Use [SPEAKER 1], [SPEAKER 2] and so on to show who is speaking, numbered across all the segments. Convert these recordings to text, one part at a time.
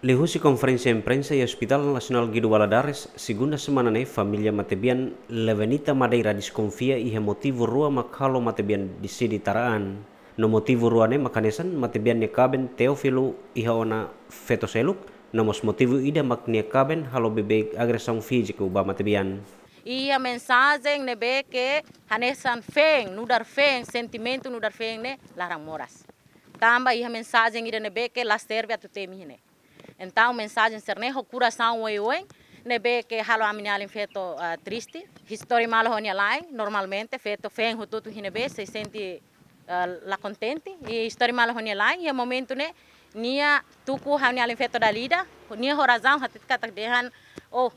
[SPEAKER 1] Lehusi konferensi in prensa Hospital Nasional Nacional Guido Valadares, segunda semana ne familia Matebian Levenita Madeira disconfia y motivo rua makalo Matebian di sidi taraan. No motivo rua ne makanesan Matebian ne kaben Teofilo iha ona fetoseluk, nomos motivo ida makne kaben halo bebek agresong fijiku ba Matebian.
[SPEAKER 2] Ia mensajeng ne beke hanesan feng, nudar feng, sentimento nudar feng ne larang moras. Tamba iha mensajeng ida ne beke lasterbe atu temihne. Então, mensagem sernejo, coração é oioen, nebe que halo aminal feito uh, triste. História malo honialai, normalmente, feito fenho tudo hinebe, se sente uh, ah, la contente. E história malo honialai, e é momento, né, nia tuku honial feito da lida, nia horazão, hatit katak dehan, oh, uh,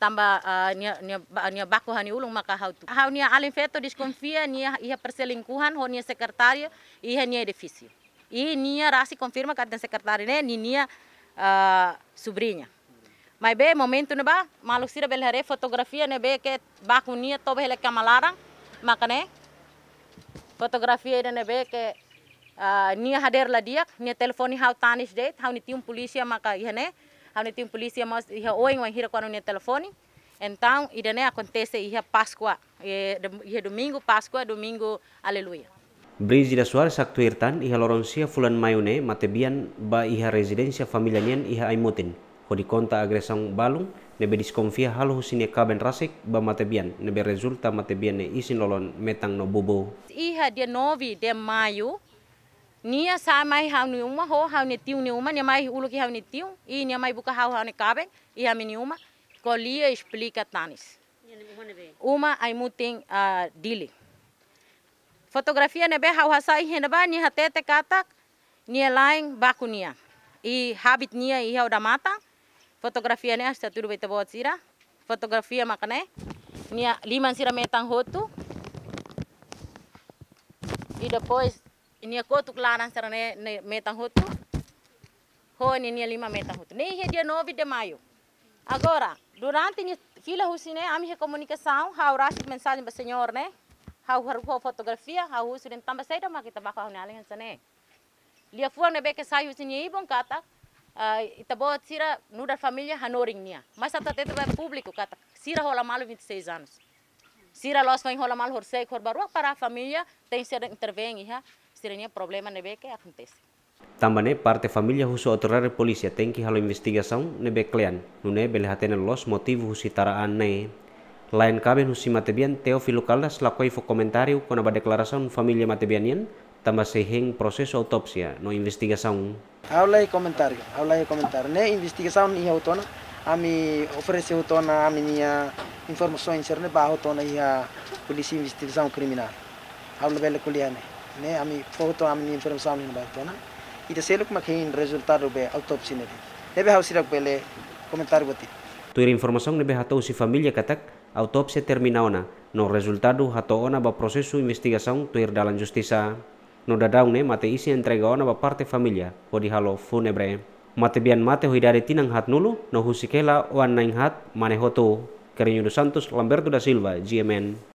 [SPEAKER 2] tamba uh, nia nia nia bako hani ulung maka hau tu. Hau nia alin feto desconfia nia ia perselingkuhan ho nia secretária ia nia edifício. É e nia rasi confirma que a secretária né nia uh, sobrinha. Mas bem, momento não ba, maluco se bel hare fotografia né bem que bacunia tobe ele kamalaran, makane fotografia ida né bem que nia hader la dia, nia telefone hau tanis de, hau ni tium polícia maka ihane, hau ni tium polícia mas iha oing wan hira kono nia telefone. Então, ida né acontece iha Páscoa, iha domingo Páscoa, domingo Aleluia.
[SPEAKER 1] Brizida Suarez irtan iha Loroncia Fulan Mayone, Matebian, ba iha residensia familianian iha Aimutin. Hodi konta agresang balung, nebe diskonfia halo husinia kaben rasik, ba Matebian, nebe resulta Matebian ne isin lolon metang no bobo.
[SPEAKER 2] Iha dia novi dia mayu, nia sa mai hau ni uma ho hau ni tiu ni uma, nia mai uluki hau ni tiu, i nia mai buka hau hau ni kaben, iha mini uma, kolia explica tanis. Uma aimutin uh, dili. Fotografia nebe hau hasai heneba ni hatete katak ni lain baku nia. I habit nia i hau mata Fotografia ne asta turu bete bot sira. Fotografia makane ni lima sira metang hotu. I depois nia kotuk lanan sira ne, metang hotu. Ho ni nia lima metang hotu. Nei he dia Novi de Mayo. Agora, durante ni kila husine ami comunicação, hau rasik mensagem para senhor, ne. ho fotografia hauhusurin tamba saida ma kita bako haunalingan sane eh. lia fuang nebe ke sayu yi bon kata ah, itabo sira nuda familia hanoring nia mas ata teto vai público kata sira hola malu 26 anos sira los vai rola malo horsei cor barua para familia família tem ser intervém ha sira nia problema nebe que acontece
[SPEAKER 1] ne parte familia husu otorar polícia tem que halo investigação nebe clean nune belehatena los husi taraan ne Lain KB husi matebian Teófilo Caldas lakuai fo comentario con la declaración familia matebianian tama seheng proceso autopsia no investigación.
[SPEAKER 2] Habla y comentario, habla y comentario. Ne investigasaun y autona, a mi ofrece ami a informasaun información ba bajo autona y investigasaun policía investigación criminal. Habla kuliane. Ne ami foto a mi información ni bajo autona. Y te sé lo que me resultado de autopsia ne. Ne bajo bele comentario
[SPEAKER 1] Tuir informação nebe hatou si familia katak autopsi terminaona, no resultado ona ba prosesu investigação tuir dalam justisa No ne mate isi entregaona ba parte família, hodi halo funebre. Mate bian mate dari tinang hat nulu, no husikela wan naing hat mane hoto. Carreño Santos, Lamberto da Silva, GMN.